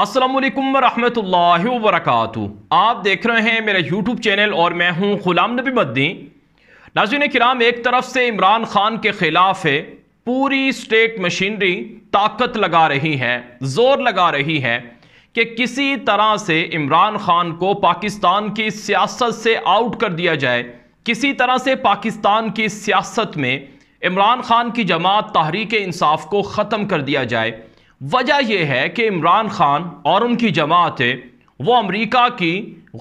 असलम वरहमतुल्लाह वरकू आप देख रहे हैं मेरा यूट्यूब चैनल और मैं हूं गुलाम नबी मद्दी नाजिन कराम एक तरफ से इमरान खान के ख़िलाफ़ है पूरी स्टेट मशीनरी ताकत लगा रही है ज़ोर लगा रही है कि किसी तरह से इमरान खान को पाकिस्तान की सियासत से आउट कर दिया जाए किसी तरह से पाकिस्तान की सियासत में इमरान खान की जमात तहरीक इंसाफ को ख़त्म कर दिया जाए वजह यह है कि इमरान खान और उनकी जमातें वो अमरीका की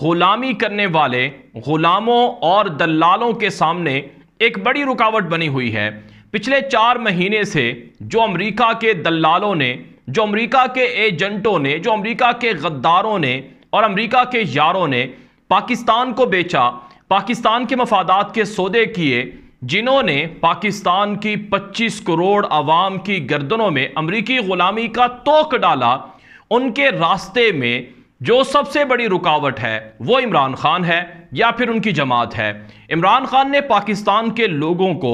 ग़ुलामी करने वाले ग़ुलामों और दलालों के सामने एक बड़ी रुकावट बनी हुई है पिछले चार महीने से जो अमरीका के दलालों ने जो अमरीका के एजेंटों ने जो अमरीका के गद्दारों ने और अमरीका के यारों ने पाकिस्तान को बेचा पाकिस्तान के मफादात के सौदे किए जिन्होंने पाकिस्तान की 25 करोड़ आवाम की गर्दनों में अमरीकी ग़ुलामी का तोक डाला उनके रास्ते में जो सबसे बड़ी रुकावट है वो इमरान खान है या फिर उनकी जमात है इमरान खान ने पाकिस्तान के लोगों को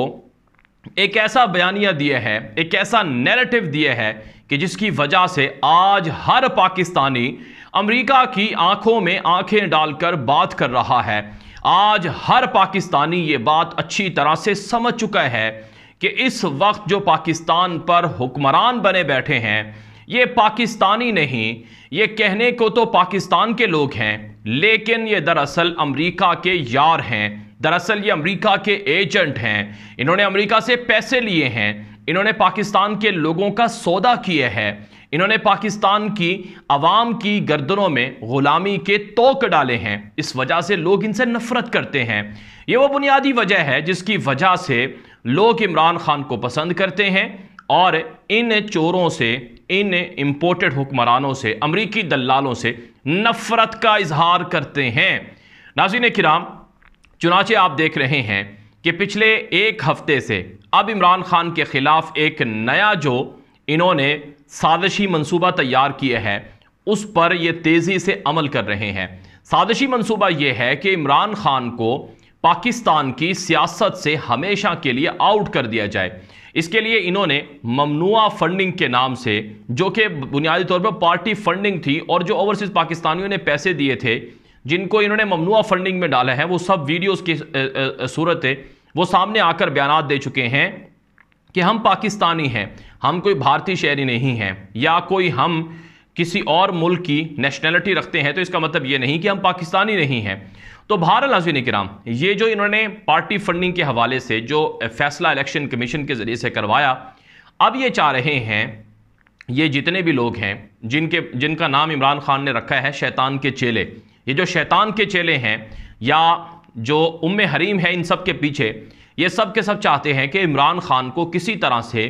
एक ऐसा बयानिया दिया है एक ऐसा नैरेटिव दिया है कि जिसकी वजह से आज हर पाकिस्तानी अमेरिका की आंखों में आंखें डालकर बात कर रहा है आज हर पाकिस्तानी ये बात अच्छी तरह से समझ चुका है कि इस वक्त जो पाकिस्तान पर हुक्मरान बने बैठे हैं ये पाकिस्तानी नहीं ये कहने को तो पाकिस्तान के लोग हैं लेकिन ये दरअसल अमेरिका के यार हैं दरअसल ये अमेरिका के एजेंट हैं इन्होंने अमेरिका से पैसे लिए हैं इन्होंने पाकिस्तान के लोगों का सौदा किया है इन्होंने पाकिस्तान की आवाम की गर्दनों में ग़ुलामी के तोक डाले हैं इस वजह से लोग इनसे नफरत करते हैं ये वो बुनियादी वजह है जिसकी वजह से लोग इमरान खान को पसंद करते हैं और इन चोरों से इन इम्पोर्टेड हुक्मरानों से अमरीकी दलालों से नफरत का इजहार करते हैं नाजिन कराम चुनाचे आप देख रहे हैं कि पिछले एक हफ्ते से अब इमरान खान के ख़िलाफ़ एक नया जो इन्होंने साजिशी मनसूबा तैयार किए हैं उस पर ये तेज़ी से अमल कर रहे हैं साजिशी मनसूबा ये है कि इमरान खान को पाकिस्तान की सियासत से हमेशा के लिए आउट कर दिया जाए इसके लिए इन्होंने ममनुआ फंडिंग के नाम से जो कि बुनियादी तौर पर पार्टी फंडिंग थी और जो ओवरसीज़ पाकिस्तानियों ने पैसे दिए थे जिनको इन्होंने ममनुआ फंडिंग में डाला है वो सब वीडियोस की सूरत है वो सामने आकर बयान दे चुके हैं कि हम पाकिस्तानी हैं हम कोई भारतीय शहरी नहीं हैं या कोई हम किसी और मुल्क की नेशनैलिटी रखते हैं तो इसका मतलब ये नहीं कि हम पाकिस्तानी नहीं हैं तो भारत लाजमी कराम ये जो इन्होंने पार्टी फंडिंग के हवाले से जो फैसला इलेक्शन कमीशन के ज़रिए से करवाया अब ये चाह रहे हैं ये जितने भी लोग हैं जिनके जिनका नाम इमरान खान ने रखा है शैतान के चेले ये जो शैतान के चेले हैं या जो उम हरीम है इन सब के पीछे ये सब के सब चाहते हैं कि इमरान खान को किसी तरह से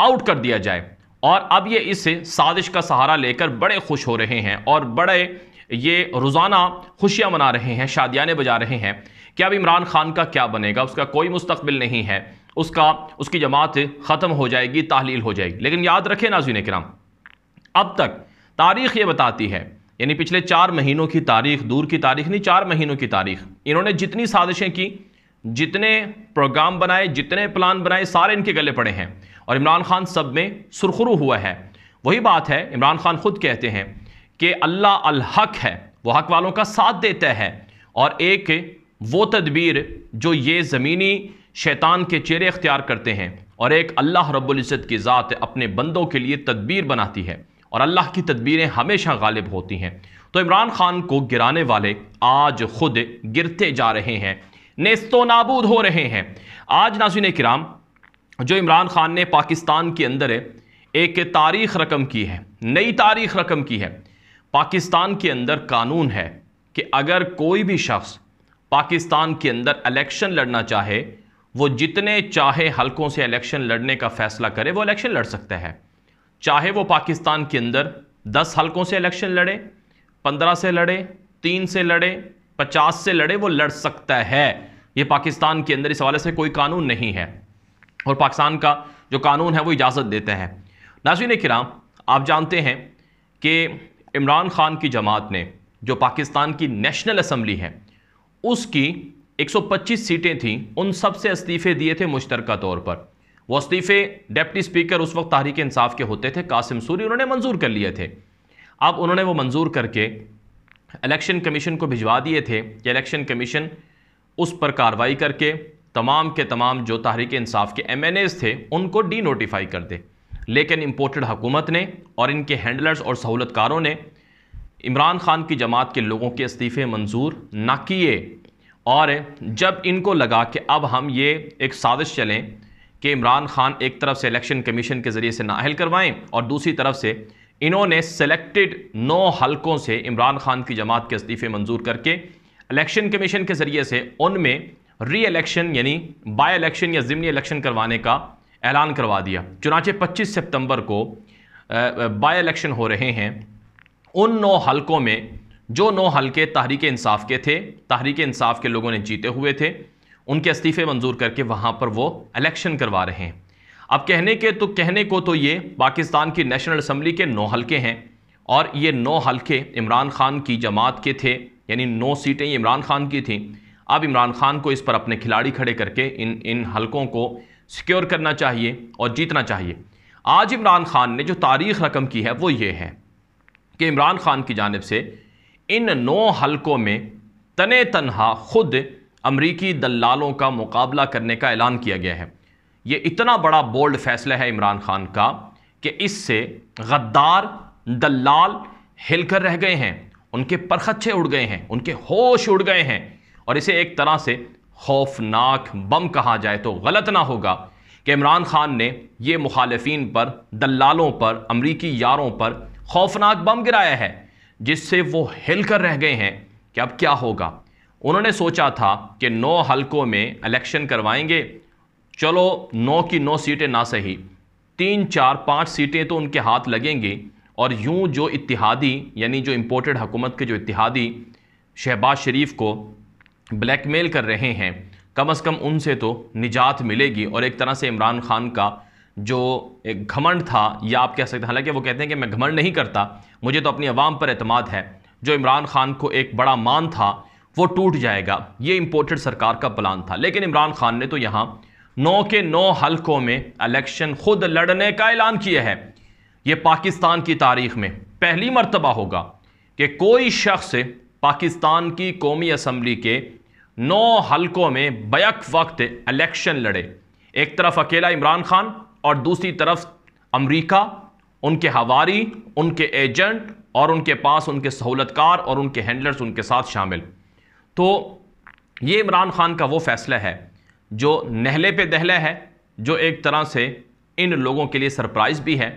आउट कर दिया जाए और अब ये इस साजिश का सहारा लेकर बड़े खुश हो रहे हैं और बड़े ये रोज़ाना खुशियाँ मना रहे हैं शादियाने बजा रहे हैं कि अब इमरान खान का क्या बनेगा उसका कोई मुस्तबिल नहीं है उसका उसकी जमात ख़त्म हो जाएगी तहलील हो जाएगी लेकिन याद रखें नाजीन कराम अब तक तारीख ये बताती है यानी पिछले चार महीनों की तारीख दूर की तारीख नहीं चार महीनों की तारीख इन्होंने जितनी साजिशें की जितने प्रोग्राम बनाए जितने प्लान बनाए सारे इनके गले पड़े हैं और इमरान खान सब में सुरखरू हुआ है वही बात है इमरान खान खुद कहते हैं कि अल्लाह अलहक है वो हक वालों का साथ देता है और एक वो तदबीर जो ये ज़मीनी शैतान के चेहरे अख्तियार करते हैं और एक अल्लाह रब्ज़त की ज़ात अपने बंदों के लिए तदबीर बनाती है और अल्लाह की तदबीरें हमेशा गालिब होती हैं तो इमरान खान को गिराने वाले आज खुद गिरते जा रहे हैं नेस्तो नाबूद हो रहे हैं आज नाजिन कराम जो इमरान खान ने पाकिस्तान के अंदर एक तारीख रकम की है नई तारीख रकम की है पाकिस्तान के अंदर कानून है कि अगर कोई भी शख्स पाकिस्तान के अंदर इलेक्शन लड़ना चाहे वो जितने चाहे हलकों से इलेक्शन लड़ने का फैसला करे वो इलेक्शन लड़ सकता है चाहे वो पाकिस्तान के अंदर दस हलकों से इलेक्शन लड़े पंद्रह से लड़े तीन से लड़े पचास से लड़े वो लड़ सकता है ये पाकिस्तान के अंदर इस हवाले से कोई कानून नहीं है और पाकिस्तान का जो कानून है वो इजाज़त देते हैं नाजीन कराम आप जानते हैं कि इमरान खान की जमात ने जो पाकिस्तान की नेशनल असम्बली है उसकी 125 सीटें थीं उन सब से इस्तीफ़े दिए थे मुश्तर तौर पर वो इस्तीफ़े डेप्टी स्पीकर उस वक्त तहरीक इंसाफ के होते थे कासिम सूरी उन्होंने मंजूर कर लिए थे अब उन्होंने वो मंजूर करके इलेक्शन कमीशन को भिजवा दिए थे कि इलेक्शन कमीशन उस पर कार्रवाई करके तमाम के तमाम जो तहरीक इंसाफ के एम थे उनको डी नोटिफाई कर दे लेकिन इम्पोर्टेड हुकूमत ने और इनके हैंडलर्स और सहूलतकारों ने इमरान खान की जमात के लोगों के इस्तीफ़े मंजूर ना किए और जब इनको लगा कि अब हम ये एक साजिश चलें कि इमरान खान एक तरफ से इलेक्शन कमीशन के ज़रिए से नाहल करवाएं और दूसरी तरफ से इन्होंने सेलेक्टेड नौ हलकों से इमरान खान की जमात के इस्तीफ़े मंजूर करके इलेक्शन कमीशन के ज़रिए से उनमें री इलेक्शन यानी बाय इलेक्शन या ज़मनी इलेक्शन करवाने का ऐलान करवा दिया चुनाचे 25 सितंबर को बाय इलेक्शन हो रहे हैं उन नौ हलकों में जो नौ हलके तहरीक इंसाफ के थे तहरीक इंसाफ के लोगों ने जीते हुए थे उनके इस्तीफ़े मंजूर करके वहाँ पर वो इलेक्शन करवा रहे हैं अब कहने के तो कहने को तो ये पाकिस्तान की नेशनल असम्बली के नौ हलके हैं और ये नौ हलके इमरान खान की जमात के थे यानी नौ सीटें इमरान खान की थी अब इमरान खान को इस पर अपने खिलाड़ी खड़े करके इन इन हलकों को सिक्योर करना चाहिए और जीतना चाहिए आज इमरान खान ने जो तारीख रकम की है वो ये है कि इमरान खान की जानब से इन नौ हलकों में तने तनहा खुद अमरीकी दलालों का मुकाबला करने का ऐलान किया गया है ये इतना बड़ा बोल्ड फैसला है इमरान खान का कि इससे गद्दार दलाल हिलकर रह गए हैं उनके परखच्छे उड़ गए हैं उनके होश उड़ गए हैं और इसे एक तरह से खौफनाक बम कहा जाए तो गलत ना होगा कि इमरान खान ने ये मुखालफन पर दलालों पर अमरीकी यारों पर खौफनाक बम गिराया है जिससे वो हिल कर रह गए हैं कि अब क्या होगा उन्होंने सोचा था कि नौ हलकों में इलेक्शन करवाएंगे चलो नौ की नौ सीटें ना सही तीन चार पाँच सीटें तो उनके हाथ लगेंगी और यूँ जो इतिहादी यानी जो इम्पोर्टेड हुकूमत के जो इतिहादी शहबाज शरीफ को ब्लैकमेल कर रहे हैं कम अज़ कम उनसे तो निजात मिलेगी और एक तरह से इमरान खान का जो एक घमंड था या आप कह सकते हैं हालांकि वो कहते हैं कि मैं घमंड नहीं करता मुझे तो अपनी आवाम पर अतमाद है जो इमरान खान को एक बड़ा मान था वो टूट जाएगा ये इम्पोर्टेड सरकार का प्लान था लेकिन इमरान खान ने तो यहाँ नौ के नौ हलकों में इलेक्शन खुद लड़ने का ऐलान किया है ये पाकिस्तान की तारीख में पहली मरतबा होगा कि कोई शख्स पाकिस्तान की कौमी असम्बली के नौ हलकों में बैक वक्त इलेक्शन लड़े एक तरफ अकेला इमरान खान और दूसरी तरफ अमरीका उनके हवारी उनके एजेंट और उनके पास उनके सहूलतकार और उनके हैंडलर्स उनके साथ शामिल तो ये इमरान खान का वो फैसला है जो नहले पे दहला है जो एक तरह से इन लोगों के लिए सरप्राइज़ भी है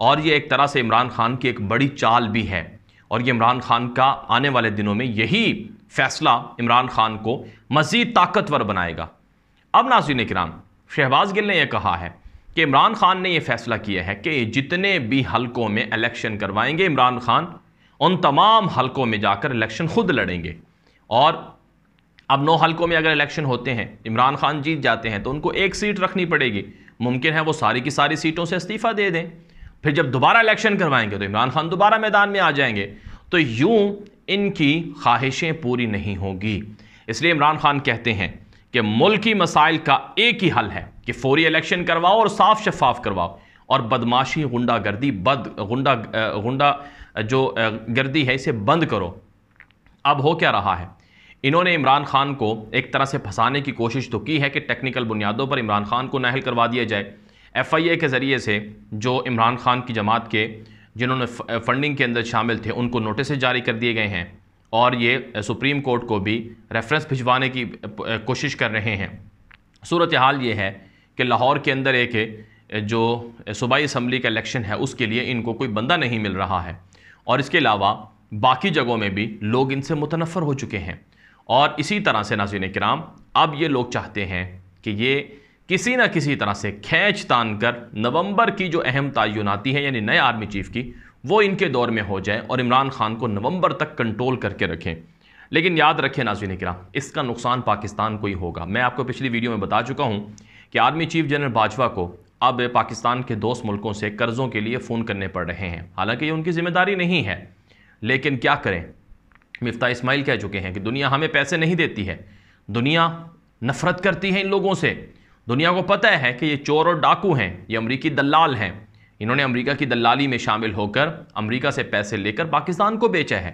और ये एक तरह से इमरान खान की एक बड़ी चाल भी है और ये इमरान खान का आने वाले दिनों में यही फैसला इमरान खान को मज़ीद ताकतवर बनाएगा अब नाजिन कराम शहबाज गिल ने यह कहा है कि इमरान खान ने यह फैसला किया है कि जितने भी हलकों में इलेक्शन करवाएंगे इमरान खान उन तमाम हलकों में जाकर इलेक्शन खुद लड़ेंगे और अब नौ हलकों में अगर इलेक्शन होते हैं इमरान खान जीत जाते हैं तो उनको एक सीट रखनी पड़ेगी मुमकिन है वो सारी की सारी सीटों से इस्तीफ़ा दे दें फिर जब दोबारा इलेक्शन करवाएंगे तो इमरान खान दोबारा मैदान में आ जाएंगे तो यूं इनकी ख्वाहिशें पूरी नहीं होंगी इसलिए इमरान खान कहते हैं कि मुल्की मसाइल का एक ही हल है कि फौरी इलेक्शन करवाओ और साफ शफाफ करवाओ और बदमाशी गुंडागर्दी बद गुंडा गुंडा जो गर्दी है इसे बंद करो अब हो क्या रहा है इन्होंने इमरान खान को एक तरह से फंसाने की कोशिश तो की है कि टेक्निकल बुनियादों पर इमरान खान को नाहल करवा दिया जाए एफ़ आई ए के ज़रिए से जो इमरान खान की जमात के जिन्होंने फंडिंग के अंदर शामिल थे उनको नोटिस जारी कर दिए गए हैं और ये सुप्रीम कोर्ट को भी रेफरेंस भिजवाने की कोशिश कर रहे हैं सूरत हाल ये है कि लाहौर के अंदर एक जो सूबाई इसम्बली का इलेक्शन है उसके लिए इनको कोई बंदा नहीं मिल रहा है और इसके अलावा बाकी जगहों में भी लोग इनसे मुतनफ़र हो चुके हैं और इसी तरह से नाजिन कराम अब ये लोग चाहते हैं कि ये किसी ना किसी तरह से खेच तान कर नवंबर की जो अहम तयन आती है यानी नए आर्मी चीफ की वो इनके दौर में हो जाए और इमरान खान को नवंबर तक कंट्रोल करके रखें लेकिन याद रखें नाजी निकरा इसका नुकसान पाकिस्तान को ही होगा मैं आपको पिछली वीडियो में बता चुका हूँ कि आर्मी चीफ जनरल बाजवा को अब पाकिस्तान के दोस्त मुल्कों से कर्ज़ों के लिए फ़ोन करने पड़ रहे हैं हालांकि ये उनकी ज़िम्मेदारी नहीं है लेकिन क्या करें मिफ्ता इस्माइल कह चुके हैं कि दुनिया हमें पैसे नहीं देती है दुनिया नफ़रत करती है इन लोगों से दुनिया को पता है कि ये चोर और डाकू हैं ये अमरीकी दलाल हैं इन्होंने अमरीका की दलाली में शामिल होकर अमरीका से पैसे लेकर पाकिस्तान को बेचा है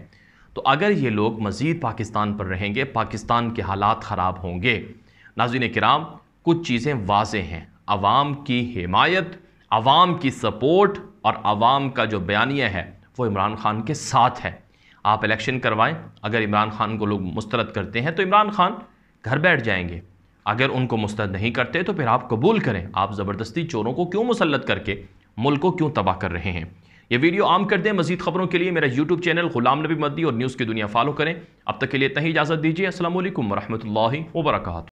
तो अगर ये लोग मज़ीद पाकिस्तान पर रहेंगे पाकिस्तान के हालात ख़राब होंगे नाजिन कराम कुछ चीज़ें वाज हैं आवाम की हमायत आवाम की सपोर्ट और आवाम का जो बयानिया है वो इमरान खान के साथ है आप इलेक्शन करवाएं अगर इमरान खान को लोग मुस्तरद करते हैं तो इमरान खान घर बैठ जाएंगे अगर उनको मुस्तद नहीं करते तो फिर आप कबूल करें आप ज़बरदस्ती चोरों को क्यों मुसलत करके मुल्क को क्यों तबाह कर रहे हैं ये वीडियो आम कर दें मजीद खबरों के लिए मेरा यूट्यूब चैनल गुलाम नबी मद्दी और न्यूज़ की दुनिया फॉलो करें अब तक के लिए तही इजाज़त दीजिए असल वरहमल वर्का